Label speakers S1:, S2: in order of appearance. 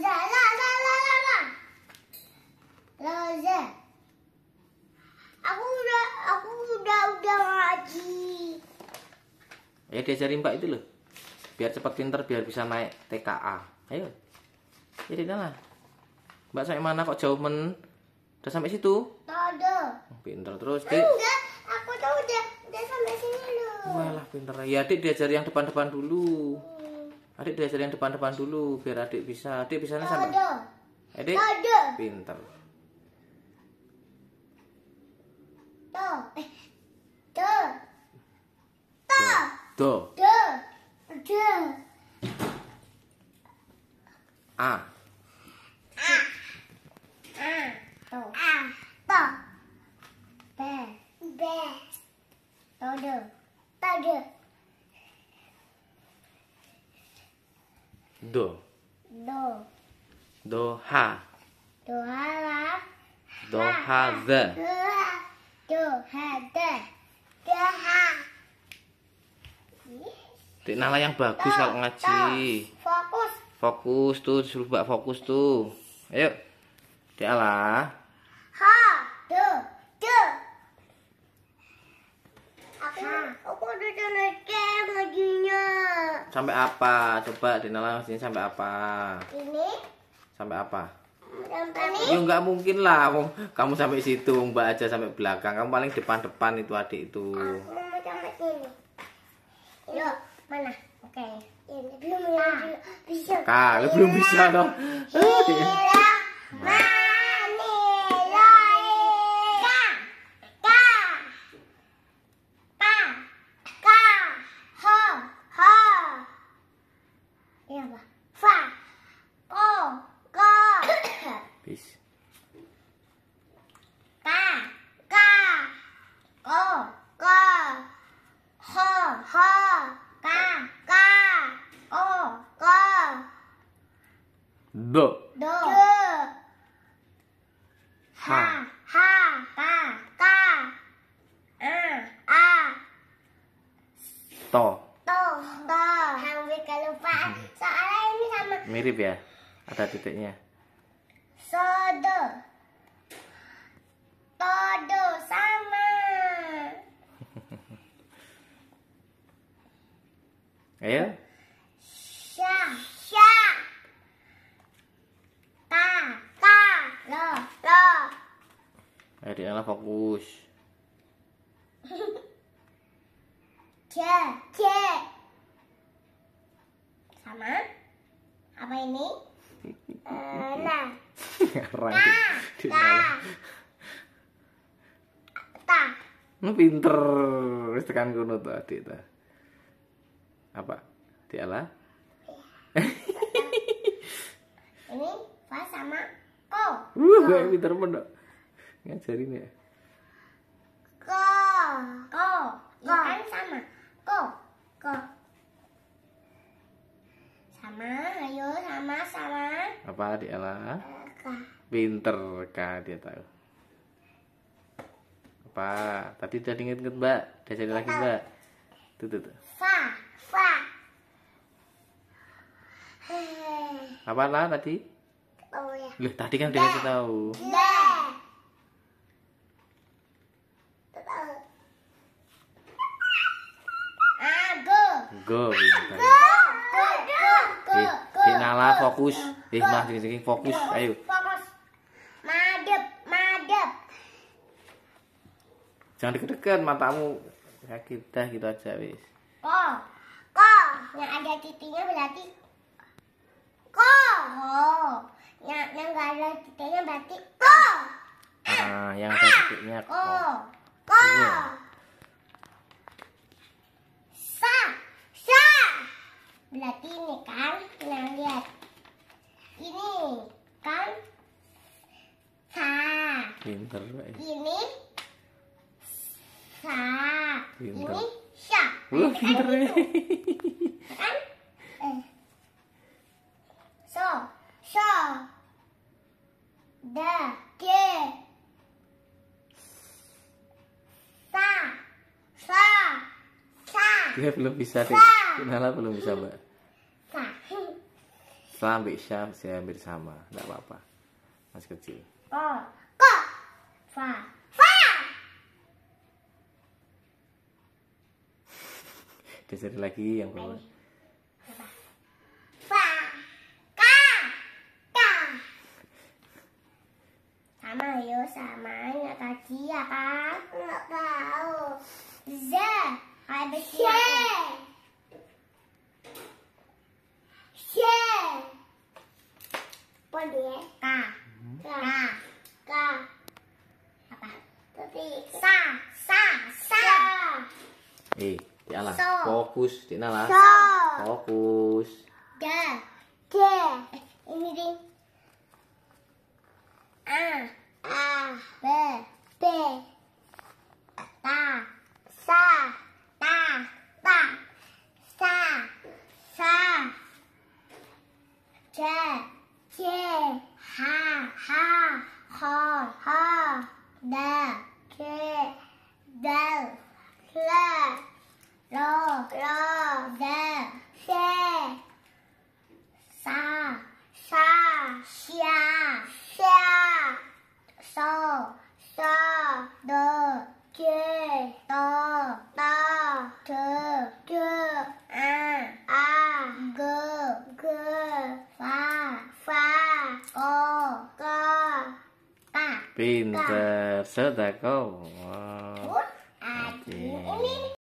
S1: Roze, la la la la la. Aku udah aku udah udah ngaji.
S2: Ayo diajarin Mbak itu loh. Biar cepat pinter biar bisa naik TKA. Ayo. Jadi ya, lah. Mbak sampai mana kok jauh men? Udah sampai situ? Ada. Oh, pinter terus, Dik. Enggak,
S1: aku tahu udah udah sampai sini
S2: loh. Walah, pinter. Ya, Dik diajari yang depan-depan dulu. Hmm adik yang depan-depan dulu biar adik bisa adik nih sama adik pinter do Do. Eh, do
S1: do do do do a a a do Do. do b b do do do do Do. Do.
S2: Do ha.
S1: Do ha
S2: Do ha the.
S1: Do ha the. Do ha.
S2: Tik nala yang bagus kalau ngaji. Fokus. Fokus tuh disuruh fokus tuh. Ayo. Tik ala.
S1: Ha. Do. Do. Aku udah celekin bajunya.
S2: Sampai apa? Coba Dinala sini sampai apa? Ini? Sampai apa?
S1: Sampai ya ini? Ya nggak
S2: mungkin lah, kamu sampai situ, Mbak aja sampai belakang. Kamu paling depan-depan itu adik itu. Aku
S1: mau sampai sini. Yo, iya, mana? Oke. Okay. Ini belum, belum, ah. bisa.
S2: Kak, belum bisa dong. Gila. Iya,
S1: Gila. to to to hampir kelupaan hmm. soalnya ini sama
S2: mirip ya ada titiknya
S1: to todo sama ayo sya sya ta ta lo
S2: lo fokus
S1: C C sama apa ini
S2: eh, nah nah nah ta lu pinter tekan kuno tuh adik ta apa dialah
S1: iya. ini fa sama Oh,
S2: uh gue eh, pinter dok ngajarin ya
S1: ko ko, iya ko. ikan sama ko ko sama ayo sama sama
S2: apa adik Ella pinter kak dia tahu apa tadi udah inget-inget mbak udah cari lagi mbak tuh tuh tuh
S1: fa fa
S2: apa lah tadi
S1: oh ya loh tadi kan udah kasih
S2: tahu da.
S1: go gitu,
S2: Dik Nala fokus Dik Nala gitu, gitu, fokus ayo
S1: madep madep
S2: jangan deket-deket matamu sakit dah gitu aja wis
S1: ko ko yang ada titiknya berarti ko oh. yang yang gak ada titiknya berarti ko
S2: ah yang ada ah. titiknya ko Pinter. Ya.
S1: Ini sa. Pinter. Ini sa. Wah, kan pinter. ini ya. kan? eh. So, so. Da, ke. Sa. Sa. Sa. Dia belum bisa deh. kenapa
S2: belum bisa, Mbak. Sa. Sa ambil saya hampir sama. tidak apa-apa. Masih kecil.
S1: Oh. Pha. Pha.
S2: Disuruh lagi yang bawah.
S1: Fa. Ka. Ka. Sama yo sama ya kaki ya kan? Nggak tahu. Z. Habis Z. Z. Boleh. Ka.
S2: Eh, di ala. So. Fokus, di ala. So. Fokus.
S1: Da. De. Eh, ini ding. Ah. Ah. Pinter,
S2: dạ. so that go.